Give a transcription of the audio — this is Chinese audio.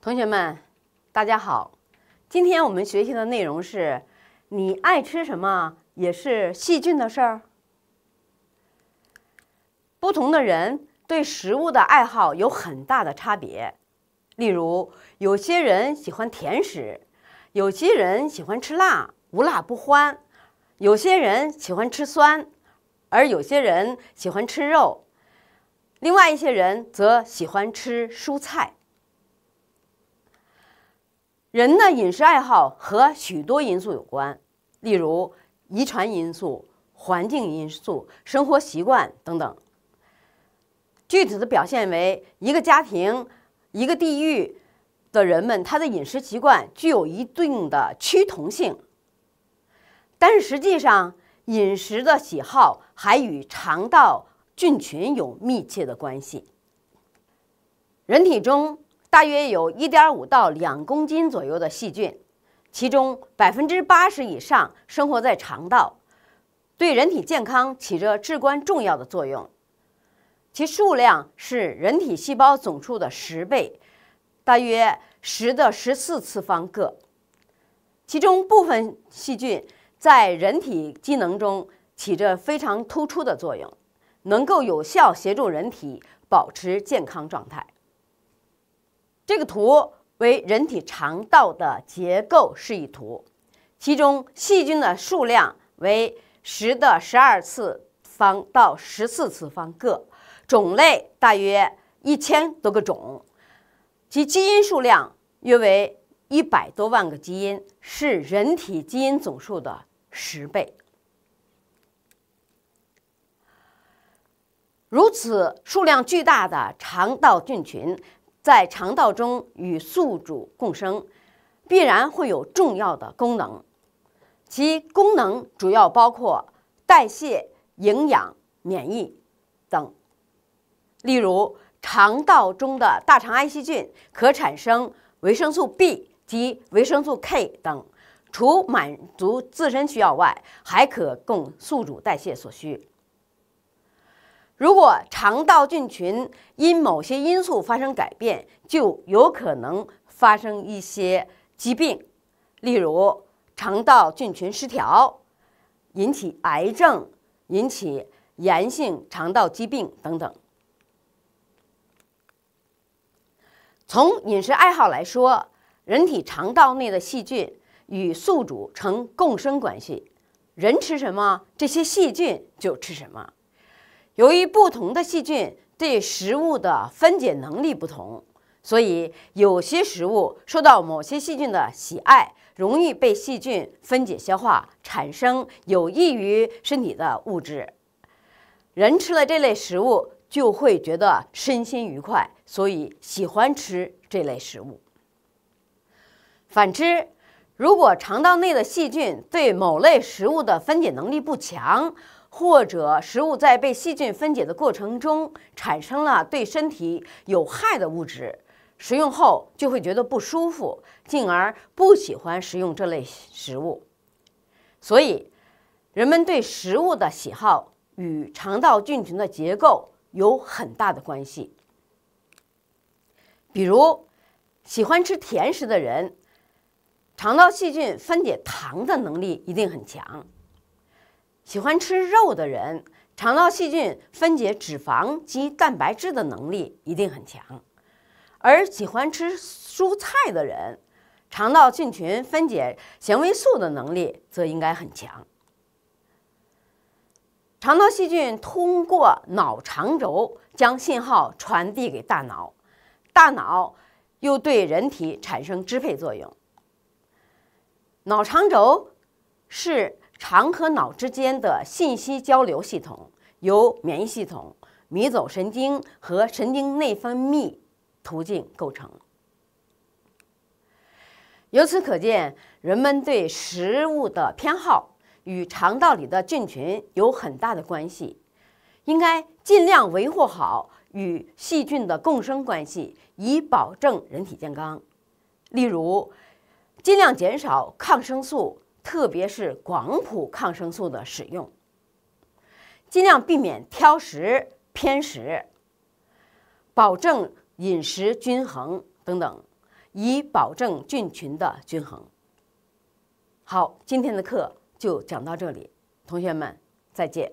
同学们，大家好！今天我们学习的内容是：你爱吃什么也是细菌的事儿。不同的人对食物的爱好有很大的差别。例如，有些人喜欢甜食，有些人喜欢吃辣，无辣不欢；有些人喜欢吃酸，而有些人喜欢吃肉。另外一些人则喜欢吃蔬菜。人的饮食爱好和许多因素有关，例如遗传因素、环境因素、生活习惯等等。具体的表现为一个家庭、一个地域的人们，他的饮食习惯具有一定的趋同性。但是，实际上饮食的喜好还与肠道菌群有密切的关系。人体中。大约有1.5到2公斤左右的细菌，其中80%以上生活在肠道，对人体健康起着至关重要的作用。其数量是人体细胞总数的10倍，大约10的14次方个。其中部分细菌在人体机能中起着非常突出的作用，能够有效协助人体保持健康状态。这个图为人体肠道的结构示意图，其中细菌的数量为十的十二次方到十四次方个，种类大约一千多个种，其基因数量约为一百多万个基因，是人体基因总数的十倍。如此数量巨大的肠道菌群。在肠道中与宿主共生，必然会有重要的功能。其功能主要包括代谢、营养、免疫等。例如，肠道中的大肠埃希菌可产生维生素 B 及维生素 K 等，除满足自身需要外，还可供宿主代谢所需。如果肠道菌群因某些因素发生改变，就有可能发生一些疾病，例如肠道菌群失调，引起癌症，引起炎性肠道疾病等等。从饮食爱好来说，人体肠道内的细菌与宿主呈共生关系，人吃什么，这些细菌就吃什么。由于不同的细菌对食物的分解能力不同，所以有些食物受到某些细菌的喜爱，容易被细菌分解消化，产生有益于身体的物质。人吃了这类食物就会觉得身心愉快，所以喜欢吃这类食物。反之，如果肠道内的细菌对某类食物的分解能力不强，或者食物在被细菌分解的过程中产生了对身体有害的物质，食用后就会觉得不舒服，进而不喜欢食用这类食物。所以，人们对食物的喜好与肠道菌群的结构有很大的关系。比如，喜欢吃甜食的人，肠道细菌分解糖的能力一定很强。喜欢吃肉的人，肠道细菌分解脂肪及蛋白质的能力一定很强；而喜欢吃蔬菜的人，肠道菌群分解纤维素的能力则应该很强。肠道细菌通过脑肠轴将信号传递给大脑，大脑又对人体产生支配作用。脑肠轴是。肠和脑之间的信息交流系统由免疫系统、迷走神经和神经内分泌途径构成。由此可见，人们对食物的偏好与肠道里的菌群有很大的关系。应该尽量维护好与细菌的共生关系，以保证人体健康。例如，尽量减少抗生素。特别是广谱抗生素的使用，尽量避免挑食偏食，保证饮食均衡等等，以保证菌群的均衡。好，今天的课就讲到这里，同学们再见。